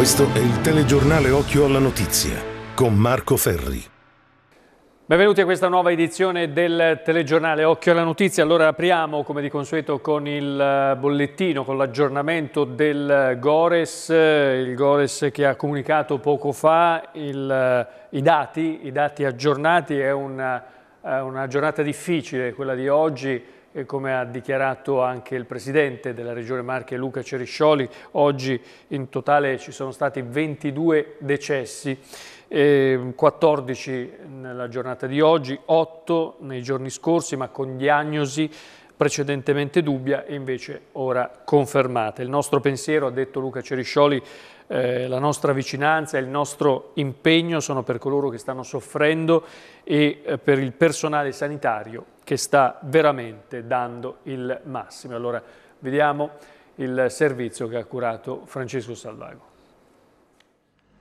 Questo è il telegiornale Occhio alla Notizia con Marco Ferri. Benvenuti a questa nuova edizione del telegiornale Occhio alla Notizia. Allora apriamo come di consueto con il eh, bollettino, con l'aggiornamento del eh, Gores, eh, il Gores che ha comunicato poco fa il, i, dati, i dati aggiornati. È una, una giornata difficile quella di oggi come ha dichiarato anche il Presidente della Regione Marche Luca Ceriscioli, oggi in totale ci sono stati 22 decessi, 14 ehm, nella giornata di oggi, 8 nei giorni scorsi ma con diagnosi precedentemente dubbia e invece ora confermata. Il nostro pensiero, ha detto Luca Ceriscioli, eh, la nostra vicinanza e il nostro impegno sono per coloro che stanno soffrendo e eh, per il personale sanitario che sta veramente dando il massimo. Allora vediamo il servizio che ha curato Francesco Salvago.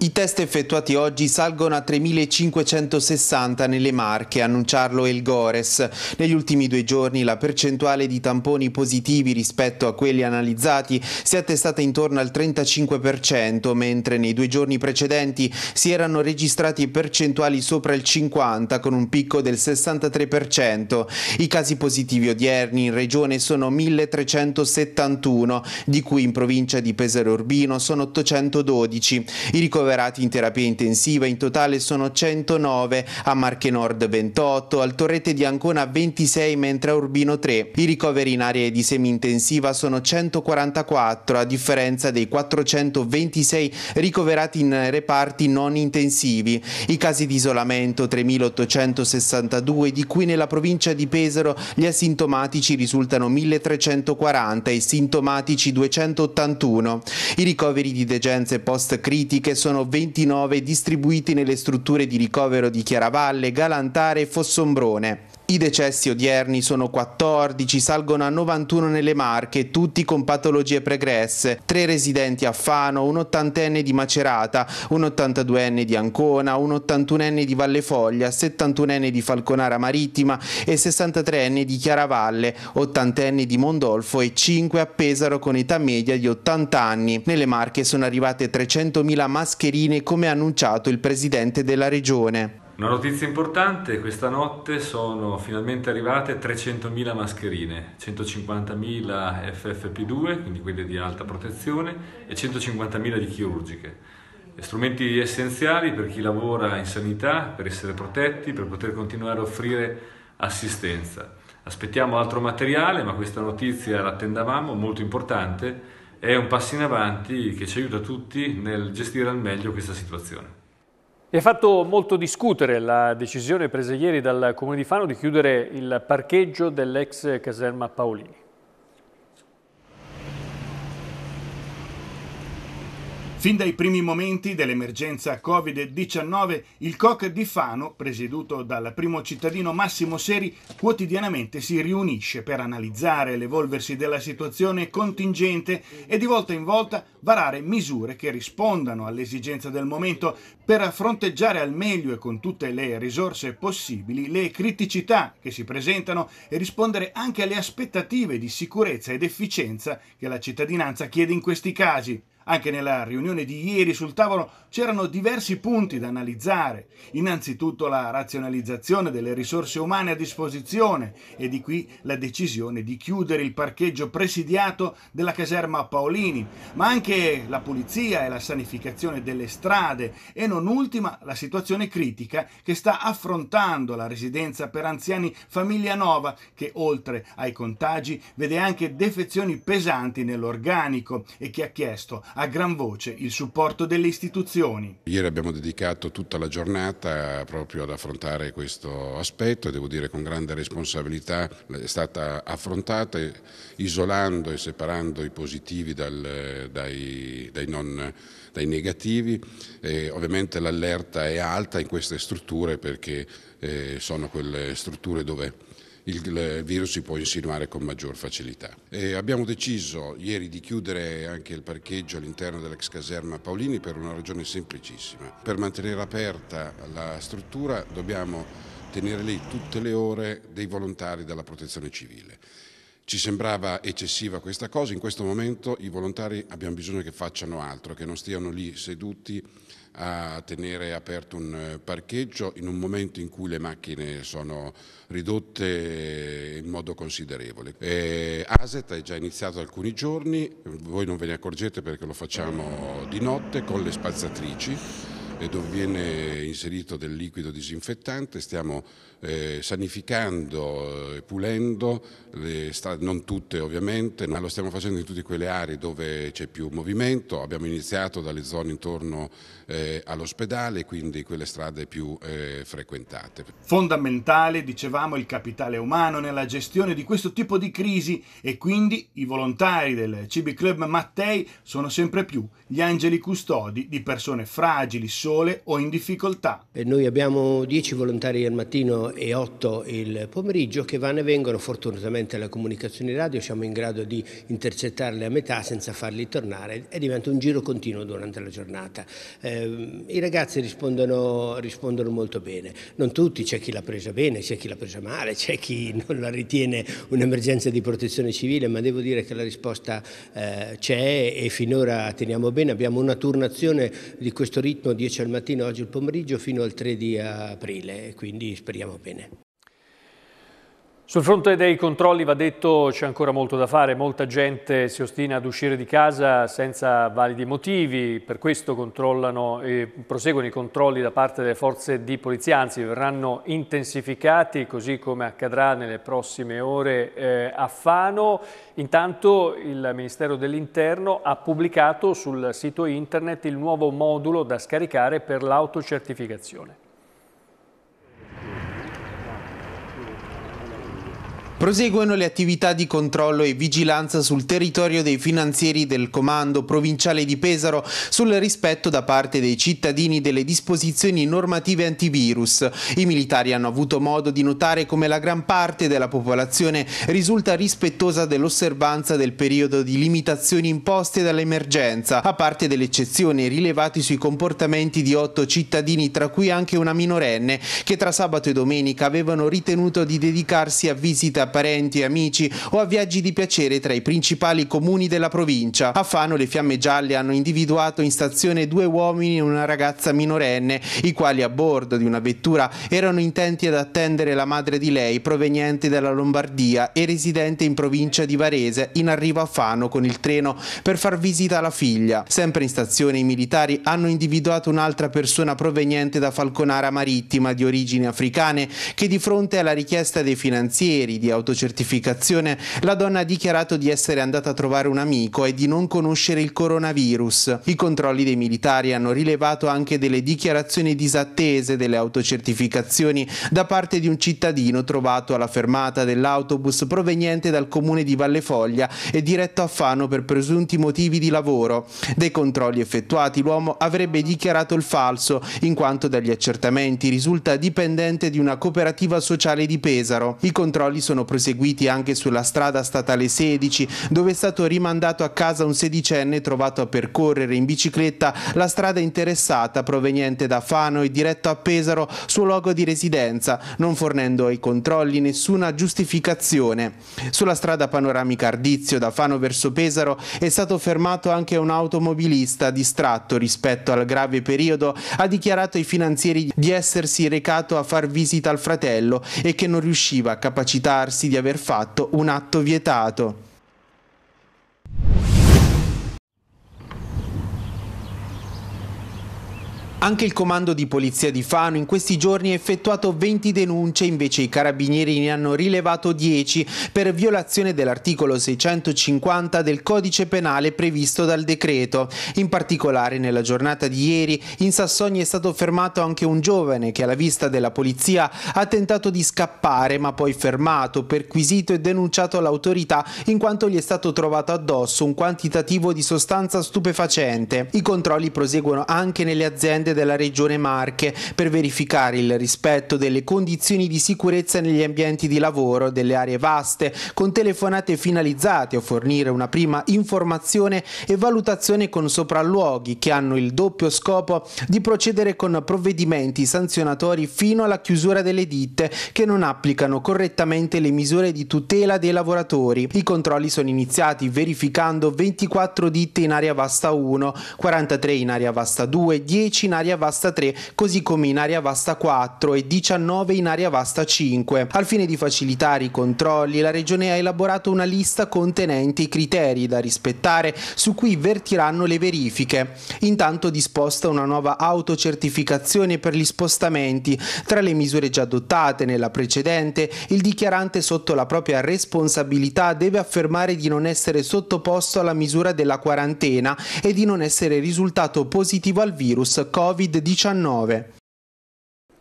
I test effettuati oggi salgono a 3.560 nelle Marche, annunciarlo è il Gores. Negli ultimi due giorni la percentuale di tamponi positivi rispetto a quelli analizzati si è attestata intorno al 35%, mentre nei due giorni precedenti si erano registrati percentuali sopra il 50% con un picco del 63%. I casi positivi odierni in regione sono 1.371, di cui in provincia di Pesaro Urbino sono 812. I ricoverati in terapia intensiva, in totale sono 109, a Marche Nord 28, al Torrete di Ancona 26 mentre a Urbino 3. I ricoveri in aree di semi-intensiva sono 144 a differenza dei 426 ricoverati in reparti non intensivi. I casi di isolamento 3.862 di cui nella provincia di Pesaro gli asintomatici risultano 1.340 e i sintomatici 281. I ricoveri di degenze post-critiche sono sono 29 distribuiti nelle strutture di ricovero di Chiaravalle, Galantare e Fossombrone. I decessi odierni sono 14, salgono a 91 nelle Marche, tutti con patologie pregresse, tre residenti a Fano, un ottantenne di Macerata, un 82enne di Ancona, un 81enne di Valle Foglia, 71enne di Falconara Marittima e 63enne di Chiaravalle, ottantenne di Mondolfo e 5 a Pesaro con età media di 80 anni. Nelle Marche sono arrivate 300.000 mascherine come annunciato il presidente della regione. Una notizia importante, questa notte sono finalmente arrivate 300.000 mascherine, 150.000 FFP2, quindi quelle di alta protezione, e 150.000 di chirurgiche. Strumenti essenziali per chi lavora in sanità, per essere protetti, per poter continuare a offrire assistenza. Aspettiamo altro materiale, ma questa notizia l'attendavamo, molto importante, è un passo in avanti che ci aiuta tutti nel gestire al meglio questa situazione. Mi ha fatto molto discutere la decisione presa ieri dal Comune di Fano di chiudere il parcheggio dell'ex caserma Paolini. Fin dai primi momenti dell'emergenza Covid-19, il COC di Fano, presieduto dal primo cittadino Massimo Seri, quotidianamente si riunisce per analizzare l'evolversi della situazione contingente e di volta in volta varare misure che rispondano all'esigenza del momento per fronteggiare al meglio e con tutte le risorse possibili le criticità che si presentano e rispondere anche alle aspettative di sicurezza ed efficienza che la cittadinanza chiede in questi casi. Anche nella riunione di ieri sul tavolo c'erano diversi punti da analizzare. Innanzitutto la razionalizzazione delle risorse umane a disposizione e di qui la decisione di chiudere il parcheggio presidiato della caserma Paolini, ma anche la pulizia e la sanificazione delle strade e non ultima la situazione critica che sta affrontando la residenza per anziani Famiglia Nova che oltre ai contagi vede anche defezioni pesanti nell'organico e che ha chiesto a gran voce il supporto delle istituzioni. Ieri abbiamo dedicato tutta la giornata proprio ad affrontare questo aspetto, devo dire con grande responsabilità è stata affrontata isolando e separando i positivi dal, dai, dai, non, dai, negativi. E ovviamente l'allerta è alta in queste strutture perché eh, sono quelle strutture dove il virus si può insinuare con maggior facilità. E abbiamo deciso ieri di chiudere anche il parcheggio all'interno dell'ex caserma Paolini per una ragione semplicissima. Per mantenere aperta la struttura dobbiamo tenere lì tutte le ore dei volontari della protezione civile. Ci sembrava eccessiva questa cosa, in questo momento i volontari abbiamo bisogno che facciano altro, che non stiano lì seduti a tenere aperto un eh, parcheggio in un momento in cui le macchine sono ridotte in modo considerevole. E eh, ASET è già iniziato alcuni giorni, voi non ve ne accorgete perché lo facciamo di notte con le spazzatrici dove viene inserito del liquido disinfettante, stiamo eh, sanificando eh, e pulendo, non tutte ovviamente, ma lo stiamo facendo in tutte quelle aree dove c'è più movimento, abbiamo iniziato dalle zone intorno eh, all'ospedale, quindi quelle strade più eh, frequentate. Fondamentale, dicevamo, il capitale umano nella gestione di questo tipo di crisi e quindi i volontari del CB Club Mattei sono sempre più gli angeli custodi di persone fragili, soli, sole o in difficoltà. Noi abbiamo 10 volontari al mattino e 8 il pomeriggio che vanno e vengono, fortunatamente alla comunicazione radio siamo in grado di intercettarle a metà senza farli tornare e diventa un giro continuo durante la giornata. Eh, I ragazzi rispondono, rispondono molto bene, non tutti, c'è chi l'ha presa bene, c'è chi l'ha presa male, c'è chi non la ritiene un'emergenza di protezione civile, ma devo dire che la risposta eh, c'è e finora teniamo bene, abbiamo una turnazione di questo ritmo 10 al mattino oggi il pomeriggio fino al 3 di aprile, quindi speriamo bene. Sul fronte dei controlli va detto c'è ancora molto da fare, molta gente si ostina ad uscire di casa senza validi motivi, per questo proseguono i controlli da parte delle forze di polizia, anzi verranno intensificati così come accadrà nelle prossime ore eh, a Fano. Intanto il Ministero dell'Interno ha pubblicato sul sito internet il nuovo modulo da scaricare per l'autocertificazione. Proseguono le attività di controllo e vigilanza sul territorio dei finanzieri del Comando Provinciale di Pesaro sul rispetto da parte dei cittadini delle disposizioni normative antivirus. I militari hanno avuto modo di notare come la gran parte della popolazione risulta rispettosa dell'osservanza del periodo di limitazioni imposte dall'emergenza, a parte delle eccezioni rilevate sui comportamenti di otto cittadini, tra cui anche una minorenne, che tra sabato e domenica avevano ritenuto di dedicarsi a visite parenti e amici o a viaggi di piacere tra i principali comuni della provincia. A Fano le fiamme gialle hanno individuato in stazione due uomini e una ragazza minorenne, i quali a bordo di una vettura erano intenti ad attendere la madre di lei proveniente dalla Lombardia e residente in provincia di Varese in arrivo a Fano con il treno per far visita alla figlia. Sempre in stazione i militari hanno individuato un'altra persona proveniente da Falconara Marittima di origini africane che di fronte alla richiesta dei finanzieri di autocertificazione, la donna ha dichiarato di essere andata a trovare un amico e di non conoscere il coronavirus. I controlli dei militari hanno rilevato anche delle dichiarazioni disattese delle autocertificazioni da parte di un cittadino trovato alla fermata dell'autobus proveniente dal comune di Vallefoglia e diretto a Fano per presunti motivi di lavoro. Dei controlli effettuati l'uomo avrebbe dichiarato il falso, in quanto dagli accertamenti risulta dipendente di una cooperativa sociale di Pesaro. I controlli sono proseguiti anche sulla strada statale 16, dove è stato rimandato a casa un sedicenne trovato a percorrere in bicicletta la strada interessata proveniente da Fano e diretto a Pesaro, suo luogo di residenza, non fornendo ai controlli nessuna giustificazione. Sulla strada panoramica Ardizio da Fano verso Pesaro è stato fermato anche un automobilista distratto rispetto al grave periodo, ha dichiarato ai finanzieri di essersi recato a far visita al fratello e che non riusciva a capacitarsi vantarsi di aver fatto un atto vietato. Anche il comando di polizia di Fano in questi giorni ha effettuato 20 denunce, invece i carabinieri ne hanno rilevato 10 per violazione dell'articolo 650 del codice penale previsto dal decreto. In particolare nella giornata di ieri in Sassoni è stato fermato anche un giovane che alla vista della polizia ha tentato di scappare ma poi fermato, perquisito e denunciato all'autorità in quanto gli è stato trovato addosso un quantitativo di sostanza stupefacente. I controlli proseguono anche nelle aziende sede della Regione Marche per verificare il rispetto delle condizioni di sicurezza negli ambienti di lavoro delle aree vaste, con telefonate finalizzate a fornire una prima informazione e valutazione con sopralluoghi che hanno il doppio scopo di procedere con provvedimenti sanzionatori fino alla chiusura delle ditte che non applicano correttamente le misure di tutela dei lavoratori. I controlli sono iniziati verificando 24 ditte in area vasta 1, 43 in area vasta 2, 10 in area area vasta 3, così come in area vasta 4 e 19 in area vasta 5. Al fine di facilitare i controlli, la Regione ha elaborato una lista contenente i criteri da rispettare su cui vertiranno le verifiche. Intanto disposta una nuova autocertificazione per gli spostamenti. Tra le misure già adottate nella precedente, il dichiarante sotto la propria responsabilità deve affermare di non essere sottoposto alla misura della quarantena e di non essere risultato positivo al virus covid Covid-19.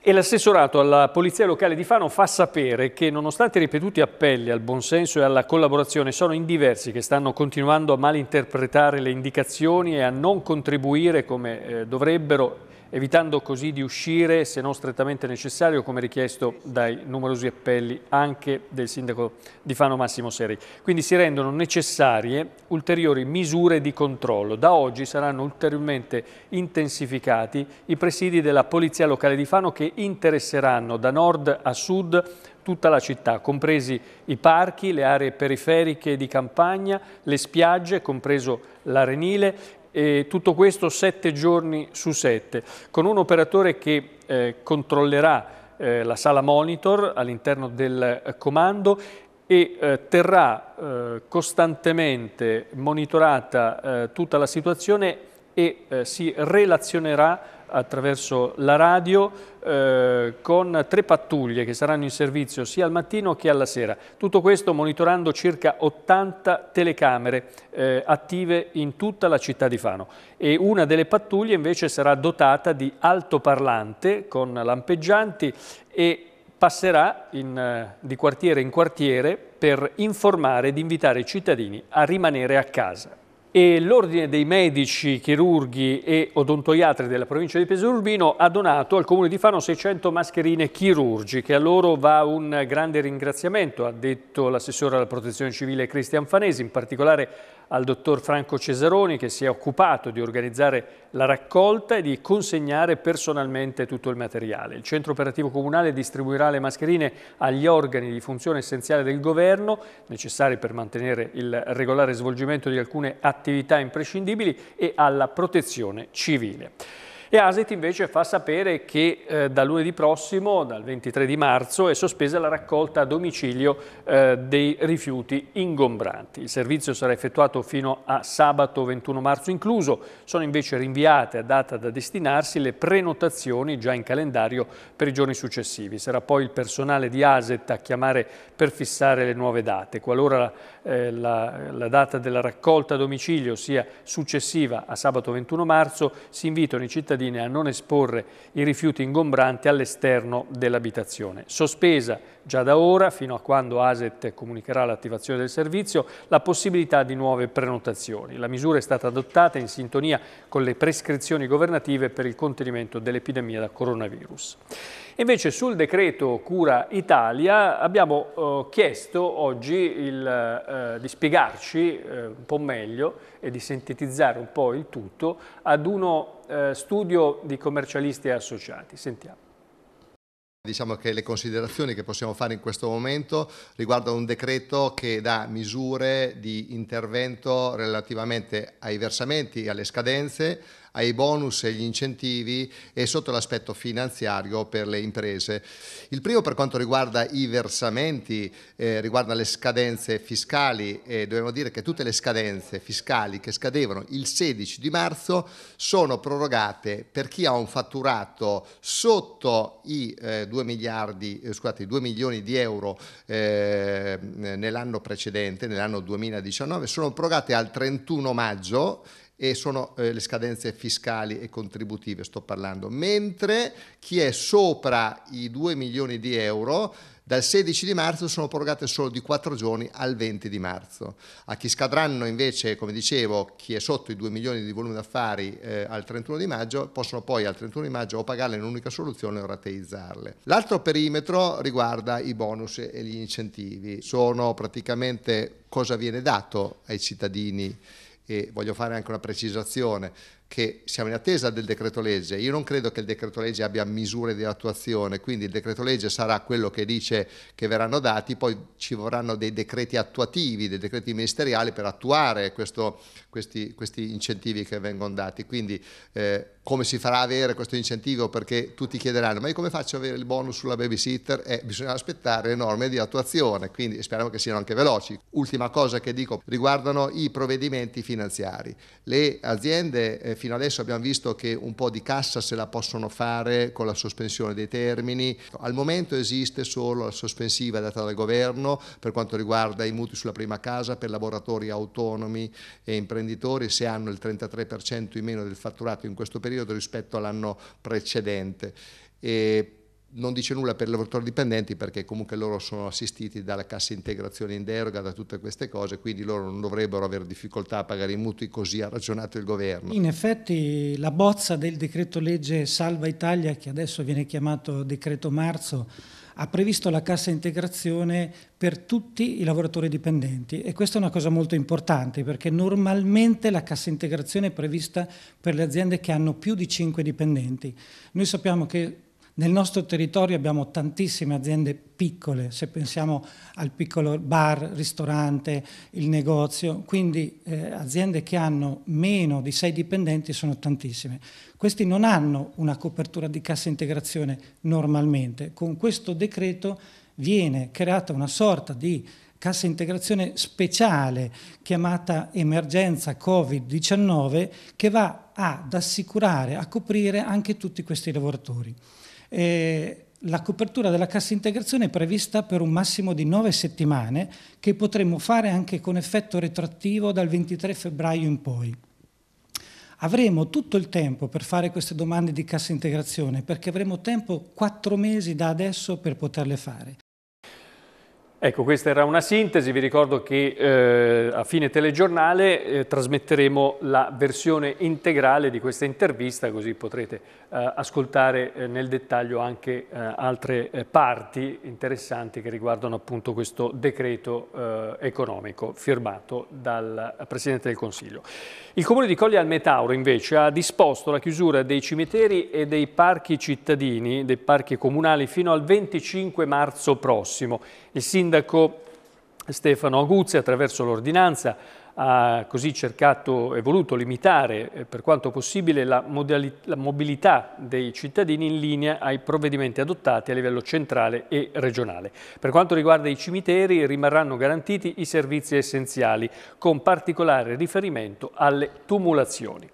E l'assessorato alla Polizia Locale di Fano fa sapere che nonostante ripetuti appelli al buonsenso e alla collaborazione sono in diversi che stanno continuando a malinterpretare le indicazioni e a non contribuire come eh, dovrebbero evitando così di uscire, se non strettamente necessario, come richiesto dai numerosi appelli anche del sindaco di Fano Massimo Seri. Quindi si rendono necessarie ulteriori misure di controllo. Da oggi saranno ulteriormente intensificati i presidi della Polizia Locale di Fano che interesseranno da nord a sud tutta la città, compresi i parchi, le aree periferiche di campagna, le spiagge, compreso l'arenile e tutto questo sette giorni su sette, con un operatore che eh, controllerà eh, la sala monitor all'interno del eh, comando e eh, terrà eh, costantemente monitorata eh, tutta la situazione e si relazionerà attraverso la radio eh, con tre pattuglie che saranno in servizio sia al mattino che alla sera. Tutto questo monitorando circa 80 telecamere eh, attive in tutta la città di Fano e una delle pattuglie invece sarà dotata di altoparlante con lampeggianti e passerà in, eh, di quartiere in quartiere per informare ed invitare i cittadini a rimanere a casa e l'Ordine dei Medici, Chirurghi e Odontoiatri della provincia di Pesaro Urbino ha donato al Comune di Fano 600 mascherine chirurgiche. A loro va un grande ringraziamento, ha detto l'assessore alla protezione civile Cristian Fanesi, in particolare al dottor Franco Cesaroni che si è occupato di organizzare la raccolta e di consegnare personalmente tutto il materiale. Il centro operativo comunale distribuirà le mascherine agli organi di funzione essenziale del governo, necessari per mantenere il regolare svolgimento di alcune attività imprescindibili e alla protezione civile. E Asit invece fa sapere che eh, da lunedì prossimo, dal 23 di marzo, è sospesa la raccolta a domicilio eh, dei rifiuti ingombranti. Il servizio sarà effettuato fino a sabato 21 marzo incluso. Sono invece rinviate a data da destinarsi le prenotazioni già in calendario per i giorni successivi. Sarà poi il personale di Aset a chiamare per fissare le nuove date. Qualora eh, la, la data della raccolta a domicilio sia successiva a sabato 21 marzo, si invitano i cittadini cittadini a non esporre i rifiuti ingombranti all'esterno dell'abitazione. Sospesa già da ora, fino a quando ASET comunicherà l'attivazione del servizio, la possibilità di nuove prenotazioni. La misura è stata adottata in sintonia con le prescrizioni governative per il contenimento dell'epidemia da coronavirus. Invece sul decreto Cura Italia abbiamo eh, chiesto oggi il, eh, di spiegarci eh, un po' meglio e di sintetizzare un po' il tutto ad uno eh, studio di commercialisti e associati. Sentiamo. Diciamo che le considerazioni che possiamo fare in questo momento riguardano un decreto che dà misure di intervento relativamente ai versamenti e alle scadenze, ai bonus e agli incentivi e sotto l'aspetto finanziario per le imprese. Il primo per quanto riguarda i versamenti, eh, riguarda le scadenze fiscali e dobbiamo dire che tutte le scadenze fiscali che scadevano il 16 di marzo sono prorogate per chi ha un fatturato sotto i eh, 2 miliardi, eh, scusate, 2 milioni di euro eh, nell'anno precedente, nell'anno 2019, sono prorogate al 31 maggio e sono eh, le scadenze fiscali e contributive, sto parlando, mentre chi è sopra i 2 milioni di euro dal 16 di marzo sono prorogate solo di 4 giorni al 20 di marzo. A chi scadranno invece, come dicevo, chi è sotto i 2 milioni di volume d'affari eh, al 31 di maggio, possono poi al 31 di maggio o pagarle in un'unica soluzione o rateizzarle. L'altro perimetro riguarda i bonus e gli incentivi. Sono praticamente cosa viene dato ai cittadini e voglio fare anche una precisazione che siamo in attesa del decreto legge. Io non credo che il decreto legge abbia misure di attuazione, quindi il decreto legge sarà quello che dice che verranno dati, poi ci vorranno dei decreti attuativi, dei decreti ministeriali per attuare questo, questi, questi incentivi che vengono dati. Quindi eh, come si farà avere questo incentivo? Perché tutti chiederanno, ma io come faccio ad avere il bonus sulla babysitter? Eh, bisogna aspettare le norme di attuazione, quindi speriamo che siano anche veloci. Ultima cosa che dico riguardano i provvedimenti finanziari. Le aziende eh, fino adesso abbiamo visto che un po' di cassa se la possono fare con la sospensione dei termini. Al momento esiste solo la sospensiva data dal governo per quanto riguarda i mutui sulla prima casa per lavoratori autonomi e imprenditori imprenditori se hanno il 33% in meno del fatturato in questo periodo rispetto all'anno precedente. E non dice nulla per i lavoratori dipendenti perché comunque loro sono assistiti dalla cassa integrazione in deroga, da tutte queste cose, quindi loro non dovrebbero avere difficoltà a pagare i mutui, così ha ragionato il governo. In effetti la bozza del decreto legge Salva Italia, che adesso viene chiamato decreto marzo, ha previsto la cassa integrazione per tutti i lavoratori dipendenti e questa è una cosa molto importante perché normalmente la cassa integrazione è prevista per le aziende che hanno più di 5 dipendenti. Noi sappiamo che nel nostro territorio abbiamo tantissime aziende piccole, se pensiamo al piccolo bar, ristorante, il negozio, quindi eh, aziende che hanno meno di sei dipendenti sono tantissime. Questi non hanno una copertura di cassa integrazione normalmente. Con questo decreto viene creata una sorta di cassa integrazione speciale chiamata emergenza Covid-19 che va ad assicurare, a coprire anche tutti questi lavoratori. Eh, la copertura della cassa integrazione è prevista per un massimo di nove settimane che potremmo fare anche con effetto retrattivo dal 23 febbraio in poi. Avremo tutto il tempo per fare queste domande di cassa integrazione perché avremo tempo quattro mesi da adesso per poterle fare. Ecco, questa era una sintesi, vi ricordo che eh, a fine telegiornale eh, trasmetteremo la versione integrale di questa intervista, così potrete eh, ascoltare eh, nel dettaglio anche eh, altre eh, parti interessanti che riguardano appunto questo decreto economico firmato dal Presidente del Consiglio. Il Comune di Colli al Metauro invece ha disposto la chiusura dei cimiteri e dei parchi cittadini, dei parchi comunali fino al 25 marzo prossimo il sindaco Stefano Aguzzi, attraverso l'ordinanza, ha così cercato e voluto limitare eh, per quanto possibile la, la, mobilità dei cittadini in linea ai provvedimenti adottati a livello centrale e regionale. Per quanto riguarda i cimiteri rimarranno garantiti i servizi essenziali con particolare riferimento alle tumulazioni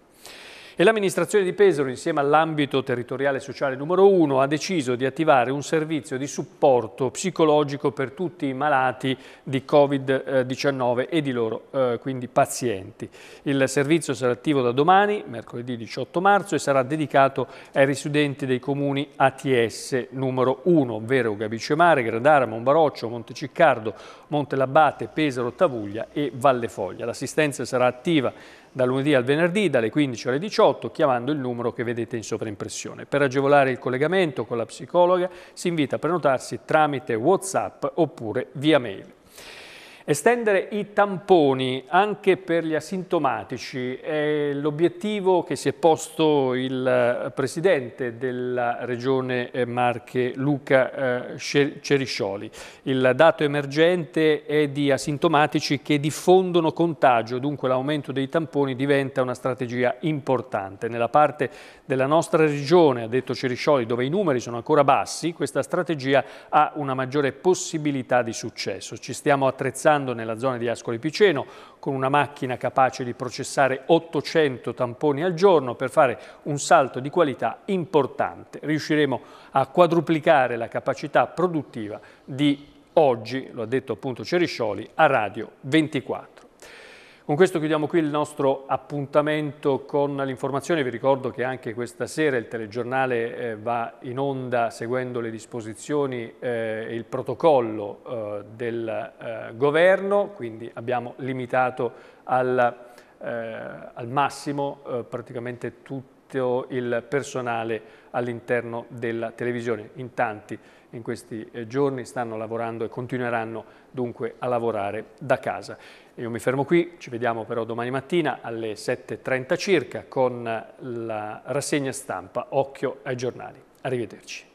e l'amministrazione di Pesaro insieme all'ambito territoriale sociale numero 1 ha deciso di attivare un servizio di supporto psicologico per tutti i malati di Covid-19 e di loro eh, quindi pazienti. Il servizio sarà attivo da domani, mercoledì 18 marzo, e sarà dedicato ai residenti dei comuni ATS numero 1, ovvero Gabicemare, Gradara, Monbaroccio, Monteciccardo, Montelabbate, Pesaro, Tavuglia e Valle Foglia. L'assistenza sarà attiva dal lunedì al venerdì dalle 15 alle 18 chiamando il numero che vedete in sovraimpressione. Per agevolare il collegamento con la psicologa si invita a prenotarsi tramite Whatsapp oppure via mail. Estendere i tamponi anche per gli asintomatici è l'obiettivo che si è posto il eh, Presidente della Regione eh, Marche, Luca eh, Ceriscioli. Il dato emergente è di asintomatici che diffondono contagio, dunque l'aumento dei tamponi diventa una strategia importante. Nella parte della nostra regione, ha detto Ceriscioli, dove i numeri sono ancora bassi, questa strategia ha una maggiore possibilità di successo. Ci stiamo attrezzando nella zona di Ascoli Piceno con una macchina capace di processare 800 tamponi al giorno per fare un salto di qualità importante. Riusciremo a quadruplicare la capacità produttiva di oggi, lo ha detto appunto Ceriscioli, a Radio 24. Con questo chiudiamo qui il nostro appuntamento con l'informazione. Vi ricordo che anche questa sera il telegiornale eh, va in onda seguendo le disposizioni eh, e il protocollo eh, del governo, quindi abbiamo limitato al, al massimo praticamente tutti tutto il personale all'interno della televisione. In tanti in questi eh, giorni stanno lavorando e continueranno dunque a lavorare da casa. Io mi fermo qui, ci vediamo però domani mattina alle 7.30 circa con la rassegna stampa Occhio ai giornali. Arrivederci.